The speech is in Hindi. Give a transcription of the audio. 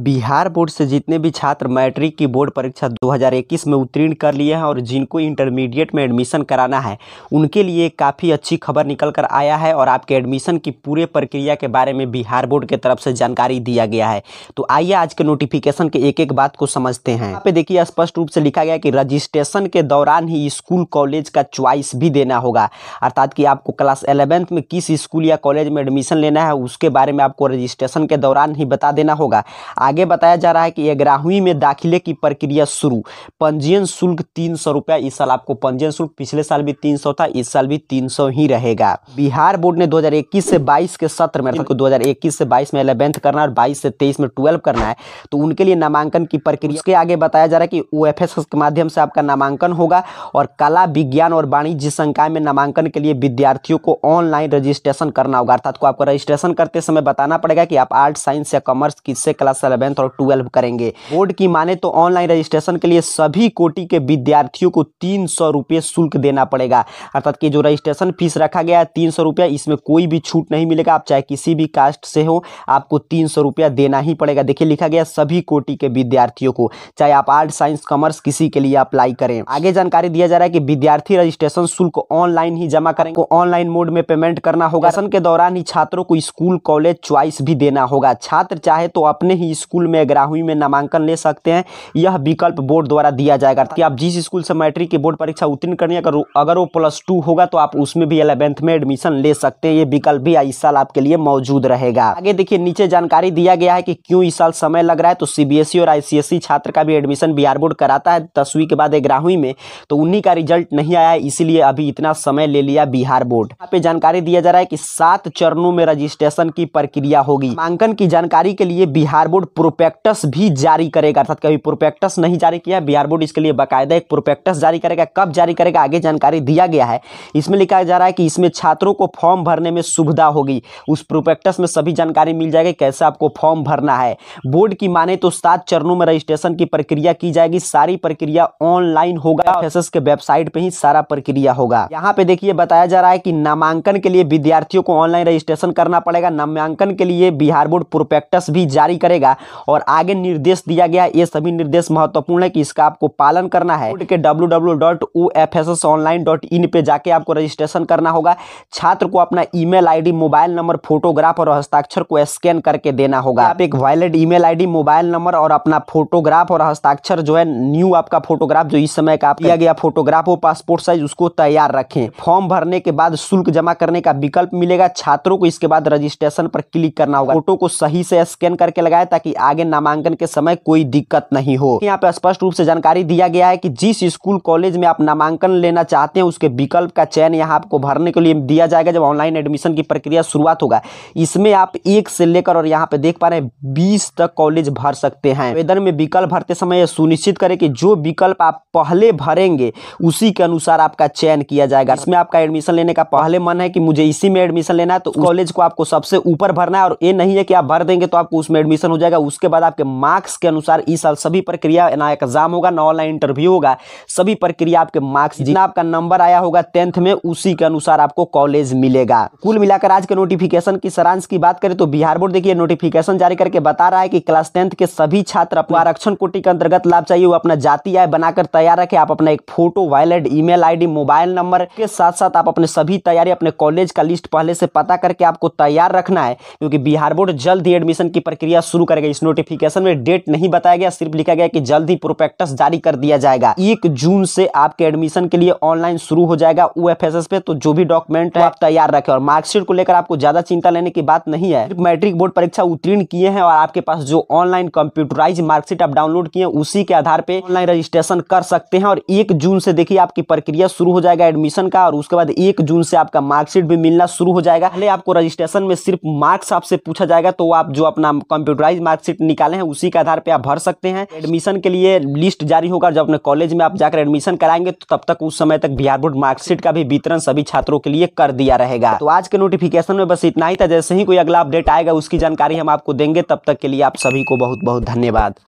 बिहार बोर्ड से जितने भी छात्र मैट्रिक की बोर्ड परीक्षा 2021 में उत्तीर्ण कर लिए हैं और जिनको इंटरमीडिएट में एडमिशन कराना है उनके लिए काफ़ी अच्छी खबर निकल कर आया है और आपके एडमिशन की पूरे प्रक्रिया के बारे में बिहार बोर्ड के तरफ से जानकारी दिया गया है तो आइए आज के नोटिफिकेशन के एक एक बात को समझते हैं यहाँ पे देखिए स्पष्ट रूप से लिखा गया कि रजिस्ट्रेशन के दौरान ही स्कूल कॉलेज का च्वाइस भी देना होगा अर्थात कि आपको क्लास एलेवेंथ में किस स्कूल या कॉलेज में एडमिशन लेना है उसके बारे में आपको रजिस्ट्रेशन के दौरान ही बता देना होगा आगे बताया जा रहा है कि ग्यारहवीं में दाखिले की प्रक्रिया शुरू पंजीयन शुल्क तीन सौ रुपया इस साल आपको पंजीयन शुल्क पिछले साल भी तीन सौ था इस साल भी तीन सौ ही रहेगा बिहार बोर्ड ने 2021 से 22 के सत्र में दो हजार इक्कीस से बाईस में इलेवेंथ करना है और बाईस से तेईस में ट्वेल्व करना है तो उनके लिए नामांकन की प्रक्रिया उसके आगे बताया जा रहा है कि ओ एफ के माध्यम से आपका नामांकन होगा और कला विज्ञान और वाणिज्य संकाय में नामांकन के लिए विद्यार्थियों को ऑनलाइन रजिस्ट्रेशन करना होगा अर्थात को आपको रजिस्ट्रेशन करते समय बताना पड़ेगा कि आप आर्ट साइंस या कॉमर्स किससे क्लास इलेवेंथ और ट्वेल्व करेंगे बोर्ड की माने तो ऑनलाइन रजिस्ट्रेशन के लिए सभी कोटि के विद्यार्थियों को तीन सौ रुपये शुल्क देना पड़ेगा अर्थात कि जो रजिस्ट्रेशन फीस रखा गया है तीन सौ रुपया इसमें कोई भी छूट नहीं मिलेगा आप चाहे किसी भी कास्ट से हो आपको तीन सौ रुपया देना ही पड़ेगा देखिए लिखा गया सभी कोटि के विद्यार्थियों को चाहे आप आर्ट साइंस कॉमर्स किसी के लिए अप्लाई करें आगे जानकारी दिया जा रहा है कि विद्यार्थी रजिस्ट्रेशन शुल्क ऑनलाइन ही जमा करेंगे ऑनलाइन मोड में पेमेंट करना होगा के दौरान ही छात्रों को स्कूल कॉलेज च्वाइस भी देना होगा छात्र चाहे तो अपने ही स्कूल में ग्राहुई में नामांकन ले सकते हैं यह विकल्प बोर्ड द्वारा दिया जाएगा कि आप जिस स्कूल से मैट्रिक की बोर्ड परीक्षा उत्तीर्ण करनी है अगर वो प्लस टू होगा तो आप उसमें भी इलेवेंथ में एडमिशन ले सकते हैं ये विकल्प भी इस साल आपके लिए मौजूद रहेगा आगे देखिए नीचे जानकारी दिया गया है कि क्यों इस साल समय लग रहा है तो सीबीएसई और आईसीएसई छात्र का भी एडमिशन बिहार बोर्ड कराता है दसवीं के बाद ग्राहुई में तो उन्हीं का रिजल्ट नहीं आया इसीलिए अभी इतना समय ले लिया बिहार बोर्ड यहाँ पे जानकारी दिया जा रहा है कि सात चरणों में रजिस्ट्रेशन की प्रक्रिया होगी नामांकन की जानकारी के लिए बिहार बोर्ड प्रोपेक्टस भी जारी करेगा अर्थात कभी प्रोपेक्टस नहीं जारी किया बिहार बोर्ड इसके लिए बाकायदा एक प्रोपेक्टस जारी करेगा कब जारी करेगा आगे जानकारी दिया गया है इसमें लिखा जा रहा है कि इसमें छात्रों को फॉर्म भरने में सुविधा होगी उस प्रोपेक्टस में सभी जानकारी मिल जाएगी कैसे आपको फॉर्म भरना है बोर्ड की माने तो सात चरणों में रजिस्ट्रेशन की प्रक्रिया की जाएगी सारी प्रक्रिया ऑनलाइन होगा एस के वेबसाइट पर ही सारा प्रक्रिया होगा यहाँ पे देखिए बताया जा रहा है कि नामांकन के लिए विद्यार्थियों को ऑनलाइन रजिस्ट्रेशन करना पड़ेगा नामांकन के लिए बिहार बोर्ड प्रोपेक्टस भी जारी करेगा और आगे निर्देश दिया गया ये सभी निर्देश महत्वपूर्ण है कि इसका आपको पालन करना है W W dot dot O F S S online in पे जाके आपको रजिस्ट्रेशन करना होगा छात्र को अपना email ID mobile number photograph और हस्ताक्षर को स्कैन करके देना होगा आप एक wallet email ID mobile number और अपना फोटोग्राफ और हस्ताक्षर जो है न्यू आपका फोटोग्राफ जो इस समय का किया गया फोटोग्राफ हो पासपोर्ट साइज उसको तैयार रखें फॉर्म भरने के बाद शुल्क जमा करने का विकल्प मिलेगा छात्रों को इसके बाद रजिस्ट्रेशन पर क्लिक करना होगा फोटो को सही से स्कैन करके लगाए ताकि आगे नामांकन के समय कोई दिक्कत नहीं हो यहाँ पे स्पष्ट रूप से जानकारी दिया गया है कि जिस स्कूल कॉलेज में आप नामांकन लेना चाहते हैं उसके विकल्प का चयन यहाँ आपको भरने के लिए दिया जाएगा जब ऑनलाइन एडमिशन की प्रक्रिया शुरुआत होगा इसमें आप एक से लेकर और यहाँ पे देख पा रहे हैं बीस तक कॉलेज भर सकते हैं आवेदन में विकल्प भरते समय यह सुनिश्चित करें कि जो विकल्प आप पहले भरेंगे उसी के अनुसार आपका चयन किया जाएगा इसमें आपका एडमिशन लेने का पहले मन है कि मुझे इसी में एडमिशन लेना है तो कॉलेज को आपको सबसे ऊपर भरना है और ये नहीं है कि आप भर देंगे तो आपको उसमें एडमिशन हो जाएगा उसके बाद आपके मार्क्स के अनुसार इस साल सभी प्रक्रिया ना एग्जाम होगा ना ऑनलाइन इंटरव्यू होगा सभी प्रक्रिया आपके मार्क्स जितना आपका नंबर आया होगा टेंथ में उसी के अनुसार आपको कॉलेज मिलेगा कुल मिलाकर आज के नोटिफिकेशन की सरांश की बात करें तो बिहार बोर्ड देखिए नोटिफिकेशन जारी करके बता रहा है कि क्लास टेंथ के सभी छात्र अपना आरक्षण कोटि के अंतर्गत लाभ चाहिए वो अपना जाति आय बनाकर तैयार रखे आप अपना एक photo wallet email ID mobile number के साथ साथ आप अपने सभी तैयारी अपने कॉलेज का लिस्ट पहले से पता करके आपको तैयार रखना है क्योंकि बिहार बोर्ड जल्द ही एडमिशन की प्रक्रिया शुरू करेगा गया इस नोटिफिकेशन में डेट नहीं बताया गया सिर्फ लिखा गया कि जल्द ही प्रोपेक्टस जारी कर दिया जाएगा एक जून से आपके एडमिशन के लिए ऑनलाइन शुरू हो जाएगा ओ पे तो जो भी डॉक्यूमेंट है आप तैयार रखे और मार्कशीट को लेकर आपको ज्यादा चिंता लेने की बात नहीं है मैट्रिक बोर्ड परीक्षा उत्तीर्ण किए हैं और आपके पास जो ऑनलाइन कंप्यूटराइज मार्कशीट आप डाउनलोड किए उसी के आधार पर ऑनलाइन रजिस्ट्रेशन कर सकते हैं और एक जून से देखिए आपकी प्रक्रिया शुरू हो जाएगा एडमिशन का और उसके बाद एक जून से आपका मार्कशीट भी मिलना शुरू हो जाएगा पहले आपको रजिस्ट्रेशन में सिर्फ मार्क्स आपसे पूछा जाएगा तो आप जो अपना कंप्यूटराइज मार्क्स मार्कशीट निकाले हैं उसी के आधार पर आप भर सकते हैं एडमिशन के लिए लिस्ट जारी होगा जब अपने कॉलेज में आप जाकर एडमिशन कराएंगे तो तब तक उस समय तक बिहार बोर्ड मार्कशीट का भी वितरण सभी छात्रों के लिए कर दिया रहेगा तो आज के नोटिफिकेशन में बस इतना ही था जैसे ही कोई अगला अपडेट आएगा उसकी जानकारी हम आपको देंगे तब तक के लिए आप सभी को बहुत बहुत धन्यवाद